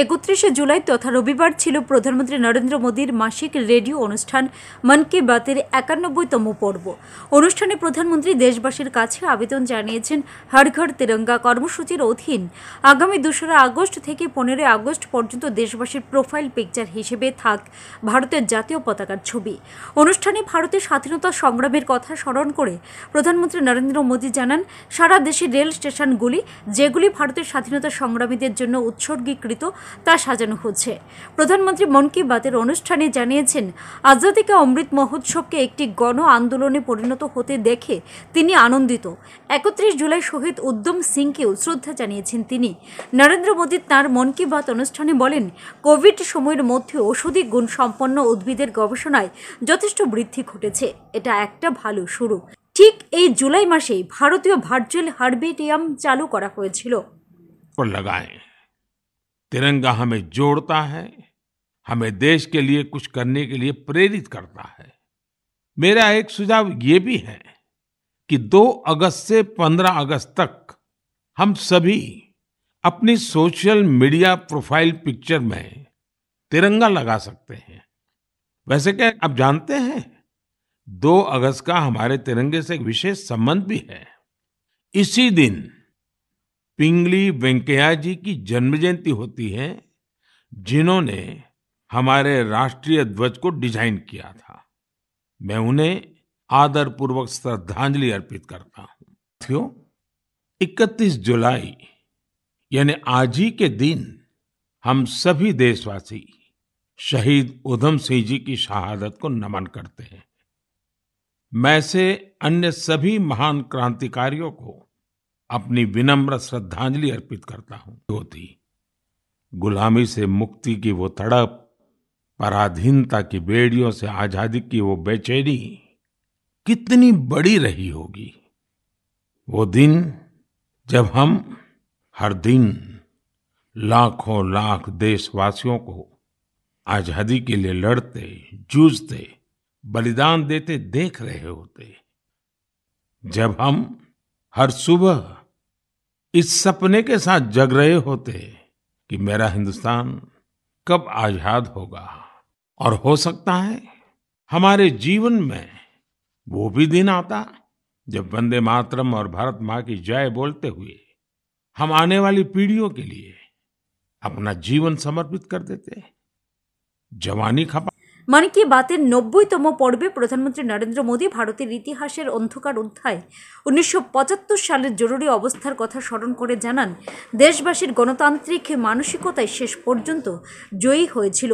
একত্রিশে জুলাই তথা রবিবার ছিল প্রধানমন্ত্রী নরেন্দ্র মোদীর মাসিক রেডিও অনুষ্ঠান মন কি বাতের একানব্বইতম পর্ব অনুষ্ঠানে প্রধানমন্ত্রী দেশবাসীর কাছে আবেদন জানিয়েছেন হর ঘর তেরঙ্গা কর্মসূচির অধীন আগামী দোসরা আগস্ট থেকে পনেরোই আগস্ট পর্যন্ত দেশবাসীর প্রোফাইল পিকচার হিসেবে থাক ভারতের জাতীয় পতাকার ছবি অনুষ্ঠানে ভারতের স্বাধীনতা সংগ্রামের কথা স্মরণ করে প্রধানমন্ত্রী নরেন্দ্র মোদী জানান সারা দেশে রেল স্টেশনগুলি যেগুলি ভারতের স্বাধীনতা সংগ্রামীদের জন্য উৎসর্গীকৃত তা সাজানো হচ্ছে প্রধানমন্ত্রী মন কি বাতের অনুষ্ঠানে জানিয়েছেন আজাদিকা অমৃত মহোৎসবকে একটি গণ আন্দোলনে পরিণত হতে দেখে তিনি আনন্দিত একত্রিশ জুলাই শহীদ উদ্যম সিংকেও শ্রদ্ধা জানিয়েছেন তিনি নরেন্দ্র মোদী তাঁর মন কি বাত অনুষ্ঠানে বলেন কোভিড সময়ের মধ্যে ওষুধি গুণসম্পন্ন উদ্ভিদের গবেষণায় যথেষ্ট বৃদ্ধি ঘটেছে এটা একটা ভালো শুরু ঠিক এই জুলাই মাসেই ভারতীয় ভার্চুয়াল হার্বেরিয়াম চালু করা হয়েছিল লাগায় तिरंगा हमें जोड़ता है हमें देश के लिए कुछ करने के लिए प्रेरित करता है मेरा एक सुझाव ये भी है कि 2 अगस्त से 15 अगस्त तक हम सभी अपनी सोशल मीडिया प्रोफाइल पिक्चर में तिरंगा लगा सकते हैं वैसे क्या आप जानते हैं 2 अगस्त का हमारे तिरंगे से एक विशेष संबंध भी है इसी दिन पिंगली वेंकैया जी की जन्म जयंती होती है जिन्होंने हमारे राष्ट्रीय ध्वज को डिजाइन किया था मैं उन्हें आदरपूर्वक श्रद्धांजलि अर्पित करता हूँ साथियों 31 जुलाई यानी आज ही के दिन हम सभी देशवासी शहीद उधम सिंह जी की शहादत को नमन करते हैं मैं से अन्य सभी महान क्रांतिकारियों को अपनी विनम्र श्रद्धांजलि अर्पित करता हूँ होती गुलामी से मुक्ति की वो तड़प पराधीनता की बेड़ियों से आजादी की वो बेचैनी कितनी बड़ी रही होगी वो दिन जब हम हर दिन लाखों लाख देशवासियों को आजादी के लिए लड़ते जूझते बलिदान देते देख रहे होते जब हम हर सुबह इस सपने के साथ जग रहे होते कि मेरा हिंदुस्तान कब आजाद होगा और हो सकता है हमारे जीवन में वो भी दिन आता जब वंदे मातरम और भारत माँ की जय बोलते हुए हम आने वाली पीढ़ियों के लिए अपना जीवन समर्पित कर देते जवानी खपा মানে কি বাতের নব্বইতম পর্বে প্রধানমন্ত্রী নরেন্দ্র মোদী ভারতের ইতিহাসের অন্ধকার অধ্যায় উনিশশো সালের জরুরি অবস্থার কথা স্মরণ করে জানান দেশবাসীর গণতান্ত্রিক মানসিকতায় শেষ পর্যন্ত জয়ী হয়েছিল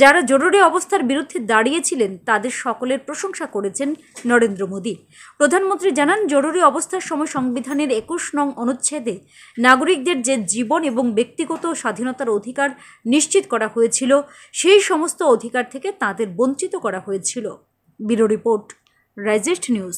যারা জরুরি অবস্থার বিরুদ্ধে দাঁড়িয়েছিলেন তাদের সকলের প্রশংসা করেছেন নরেন্দ্র মোদী প্রধানমন্ত্রী জানান জরুরি অবস্থার সময় সংবিধানের একুশ নং অনুচ্ছেদে নাগরিকদের যে জীবন এবং ব্যক্তিগত স্বাধীনতার অধিকার নিশ্চিত করা হয়েছিল সেই সমস্ত অধিকার থেকে তাদের বঞ্চিত করা হয়েছিল ব্যুরো রিপোর্ট রাইজেস্ট নিউজ